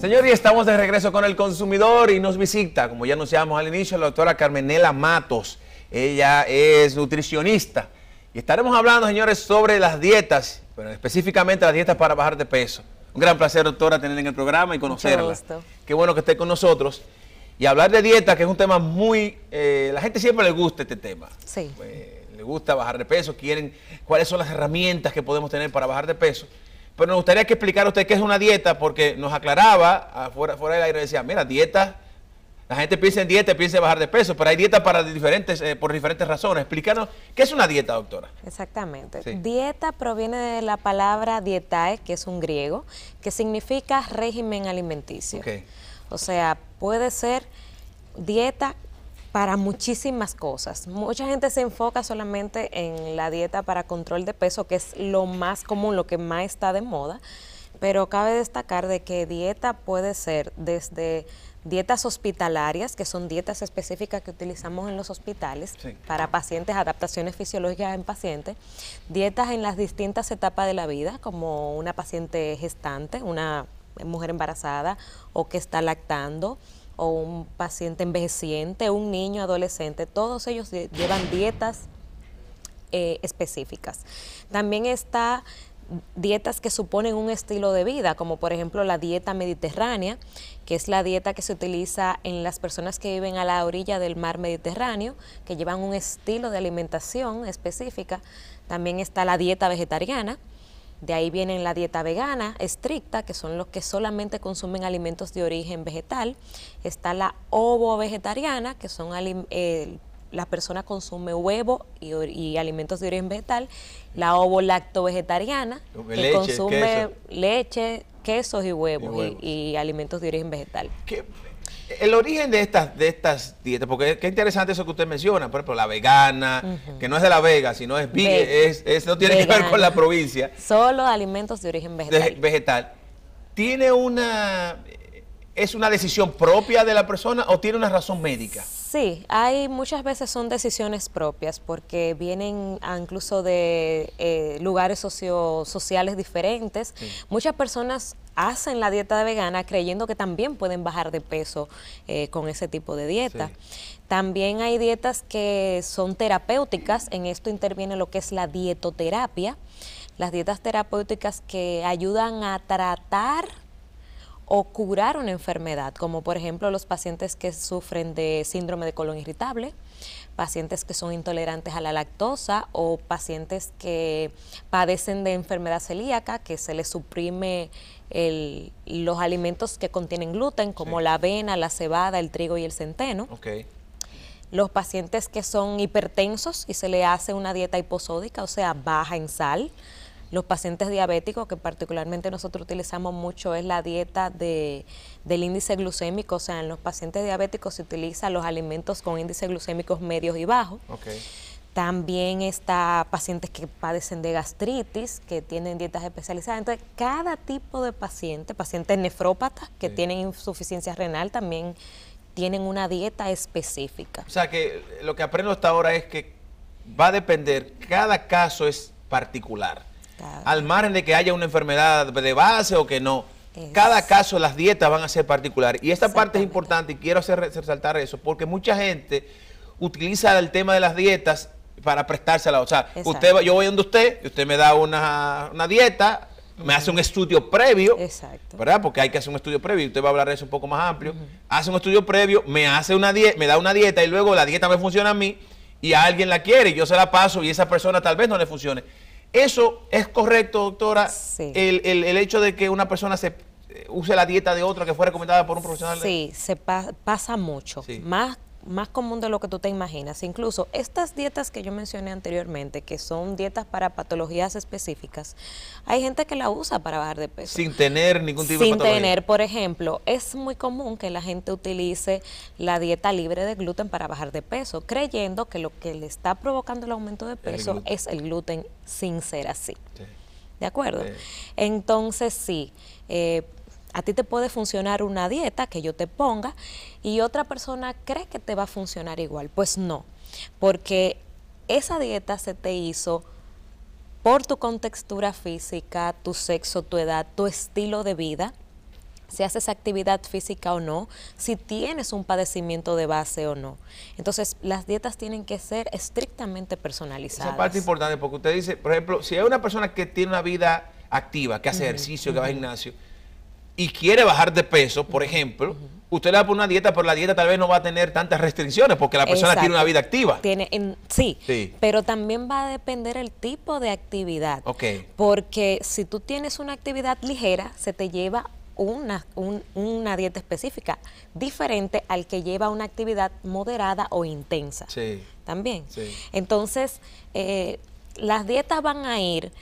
Señor, y estamos de regreso con el consumidor y nos visita, como ya anunciamos al inicio, la doctora Carmenela Matos. Ella es nutricionista y estaremos hablando, señores, sobre las dietas, pero específicamente las dietas para bajar de peso. Un gran placer, doctora, Tener en el programa y conocerla. Qué bueno que esté con nosotros. Y hablar de dieta, que es un tema muy... Eh, la gente siempre le gusta este tema. Sí. Eh, le gusta bajar de peso, quieren... ¿Cuáles son las herramientas que podemos tener para bajar de peso? Pero nos gustaría que explicara usted qué es una dieta, porque nos aclaraba fuera, fuera del aire, decía, mira, dieta, la gente piensa en dieta, piensa en bajar de peso, pero hay dieta para diferentes, eh, por diferentes razones. Explícanos, ¿qué es una dieta, doctora? Exactamente. Dieta proviene de la palabra dietae, que es un griego, que significa régimen alimenticio. O sea, puede ser dieta para muchísimas cosas. Mucha gente se enfoca solamente en la dieta para control de peso, que es lo más común, lo que más está de moda, pero cabe destacar de que dieta puede ser desde dietas hospitalarias, que son dietas específicas que utilizamos en los hospitales para pacientes, adaptaciones fisiológicas en pacientes, dietas en las distintas etapas de la vida, como una paciente gestante, una mujer embarazada o que está lactando, o un paciente envejeciente, un niño, adolescente, todos ellos llevan dietas eh, específicas. También está dietas que suponen un estilo de vida, como por ejemplo la dieta mediterránea, que es la dieta que se utiliza en las personas que viven a la orilla del mar Mediterráneo, que llevan un estilo de alimentación específica. También está la dieta vegetariana, de ahí vienen la dieta vegana estricta, que son los que solamente consumen alimentos de origen vegetal. Está la ovo vegetariana, que son eh, la persona consume huevo y, alimentos de origen vegetal. La ovo lacto vegetariana, que consume leche, quesos y huevos, y, alimentos de origen vegetal. El origen de estas, de estas dietas, porque qué interesante eso que usted menciona, por ejemplo, la vegana, que no es de la Vega, sino es, Ve no tiene que ver con la provincia. Solo alimentos de origen vegetal. vegetal. Tiene una ¿Es una decisión propia de la persona o tiene una razón médica? Sí, hay muchas veces son decisiones propias porque vienen incluso de eh, lugares sociales diferentes. Muchas personas hacen la dieta vegana creyendo que también pueden bajar de peso eh, con ese tipo de dieta. También hay dietas que son terapéuticas, en esto interviene lo que es la dietoterapia, las dietas terapéuticas que ayudan a tratar o curar una enfermedad, como por ejemplo los pacientes que sufren de síndrome de colon irritable, pacientes que son intolerantes a la lactosa o pacientes que padecen de enfermedad celíaca, que se les suprime los alimentos que contienen gluten, como la avena, la cebada, el trigo y el centeno. Los pacientes que son hipertensos y se le hace una dieta hiposódica, o sea, baja en sal los pacientes diabéticos, que particularmente nosotros utilizamos mucho, es la dieta de, del índice glucémico. O sea, en los pacientes diabéticos se utilizan los alimentos con índices glucémicos medios y bajos. También está pacientes que padecen de gastritis, que tienen dietas especializadas. Entonces, cada tipo de paciente, pacientes nefrópatas que tienen insuficiencia renal también tienen una dieta específica. O sea que lo que aprendo hasta ahora es que va a depender, cada caso es particular. Al margen de que haya una enfermedad de base o que no. Cada caso las dietas van a ser particulares. Y esta parte es importante y quiero hacer resaltar eso, porque mucha gente utiliza el tema de las dietas para prestársela. O sea, usted, va, yo voy donde usted, usted me da una, dieta, me hace un estudio previo, ¿verdad? Porque hay que hacer un estudio previo y usted va a hablar de eso un poco más amplio. Hace un estudio previo, me hace una me da una dieta y luego la dieta me funciona a mí y a alguien la quiere y yo se la paso y esa persona tal vez no le funcione. ¿Eso es correcto, doctora? El, el, hecho de que una persona se eh, use la dieta de otra que fue recomendada por un profesional. Sí, se pasa mucho. Más más común de lo que tú te imaginas. Incluso estas dietas que yo mencioné anteriormente, que son dietas para patologías específicas, hay gente que la usa para bajar de peso. Sin tener ningún tipo de patología. Sin tener, por ejemplo, es muy común que la gente utilice la dieta libre de gluten para bajar de peso, creyendo que lo que le está provocando el aumento de peso es el gluten, sin ser así. ¿De acuerdo? Entonces, sí. Eh, a ti te puede funcionar una dieta que yo te ponga y otra persona cree que te va a funcionar igual. Pues no, porque esa dieta se te hizo por tu contextura física, tu sexo, tu edad, tu estilo de vida, si haces actividad física o no, si tienes un padecimiento de base o no. Entonces, las dietas tienen que ser estrictamente personalizadas. Esa parte importante, porque usted dice, por ejemplo, si hay una persona que tiene una vida activa, que hace ejercicio, que va al gimnasio, y quiere bajar de peso, por ejemplo, usted le va a poner una dieta, pero la dieta tal vez no va a tener tantas restricciones porque la persona tiene una vida activa. Tiene, en, sí, pero también va a depender el tipo de actividad. Okay. Porque si tú tienes una actividad ligera, se te lleva una, una, dieta específica, diferente al que lleva una actividad moderada o intensa. Sí. También. Entonces, eh, las dietas van a ir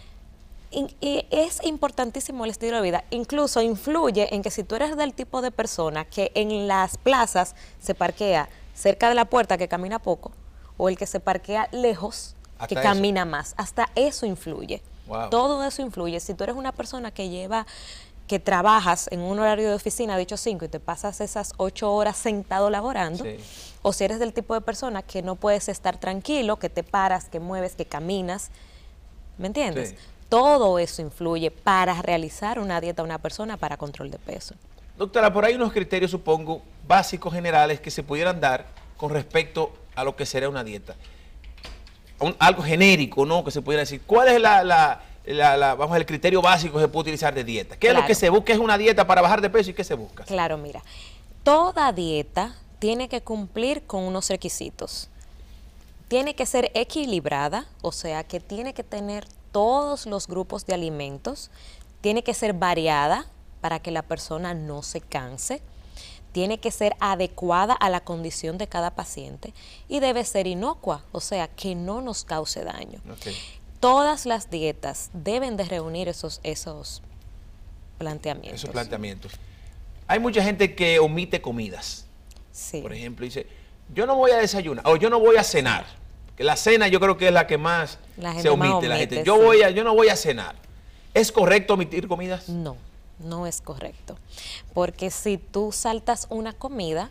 y es importantísimo el estilo de vida. Incluso influye en que si tú eres del tipo de persona que en las plazas se parquea cerca de la puerta, que camina poco, o el que se parquea lejos, que camina más. Hasta eso influye. Todo eso influye. Si tú eres una persona que lleva que trabajas en un horario de oficina dicho cinco, 5 y te pasas esas ocho horas sentado laborando, o si eres del tipo de persona que no puedes estar tranquilo, que te paras, que mueves, que caminas, ¿me entiendes? Todo eso influye para realizar una dieta a una persona para control de peso. Doctora, por ahí unos criterios, supongo, básicos, generales, que se pudieran dar con respecto a lo que sería una dieta. algo genérico, ¿no? Que se pudiera decir. ¿Cuál es la, el criterio básico que se puede utilizar de dieta? ¿Qué es lo que se busca? ¿Es una dieta para bajar de peso y qué se busca? Claro, mira. Toda dieta tiene que cumplir con unos requisitos. Tiene que ser equilibrada, o sea, que tiene que tener todos los grupos de alimentos, tiene que ser variada para que la persona no se canse, tiene que ser adecuada a la condición de cada paciente y debe ser inocua, o sea, que no nos cause daño. Todas las dietas deben de reunir esos, esos planteamientos. Esos planteamientos. Hay mucha gente que omite comidas. Sí. Por ejemplo, dice, yo no voy a desayunar o yo no voy a cenar la cena yo creo que es la que más se omite, Yo, voy a, yo no voy a cenar. ¿Es correcto omitir comidas? No, no es correcto. Porque si tú saltas una comida,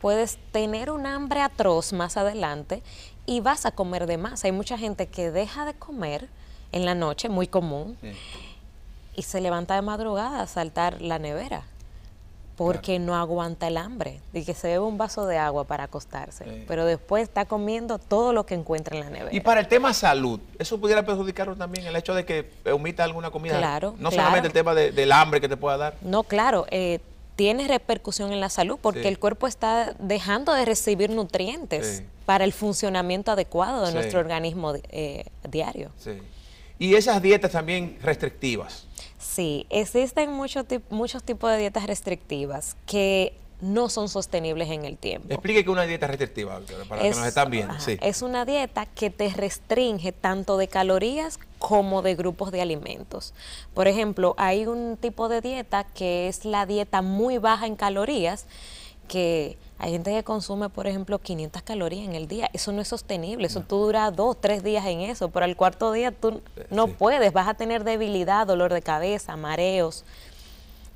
puedes tener un hambre atroz más adelante y vas a comer de más. Hay mucha gente que deja de comer en la noche, muy común, y se levanta de madrugada a saltar la nevera porque no aguanta el hambre. Y que se bebe un vaso de agua para acostarse, pero después está comiendo todo lo que encuentra en la nevera. Y para el tema salud, ¿eso pudiera perjudicarlo también el hecho de que omita alguna comida? Claro. No solamente el tema del hambre que te pueda dar. No, claro. Eh, tiene repercusión en la salud porque el cuerpo está dejando de recibir nutrientes para el funcionamiento adecuado de nuestro organismo eh, diario. Sí. Y esas dietas también restrictivas Sí, existen muchos muchos tipos de dietas restrictivas que no son sostenibles en el tiempo. Explique que una dieta restrictiva, para que nos estén viendo. Es una dieta que te restringe tanto de calorías como de grupos de alimentos. Por ejemplo, hay un tipo de dieta que es la dieta muy baja en calorías, que hay gente que consume, por ejemplo, 500 calorías en el día. Eso no es sostenible. Eso tú duras dos, tres días en eso. Pero al cuarto día tú eh, no puedes. Vas a tener debilidad, dolor de cabeza, mareos.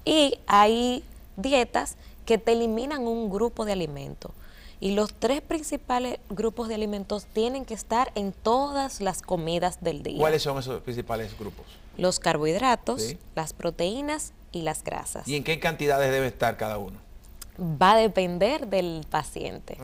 Y hay dietas que te eliminan un grupo de alimentos. Y los tres principales grupos de alimentos tienen que estar en todas las comidas del día. ¿Cuáles son esos principales grupos? Los carbohidratos, las proteínas y las grasas. ¿Y en qué cantidades debe estar cada uno? va a depender del paciente,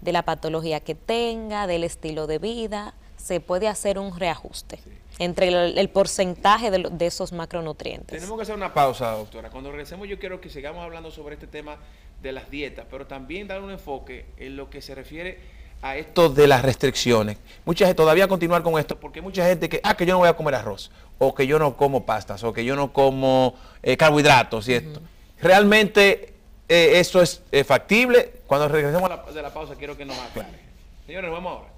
de la patología que tenga, del estilo de vida, se puede hacer un reajuste entre el, porcentaje de, esos macronutrientes. Tenemos que hacer una pausa, doctora. Cuando regresemos yo quiero que sigamos hablando sobre este tema de las dietas, pero también dar un enfoque en lo que se refiere a esto de las restricciones. Mucha gente todavía continuar con esto porque mucha gente que, ah, que yo no voy a comer arroz, o que yo no como pastas, o que yo no como eh, carbohidratos y esto. Realmente eh, eso es eh, factible. Cuando regresemos a la, de la pausa, quiero que nos aclare. Señores, vamos ahora.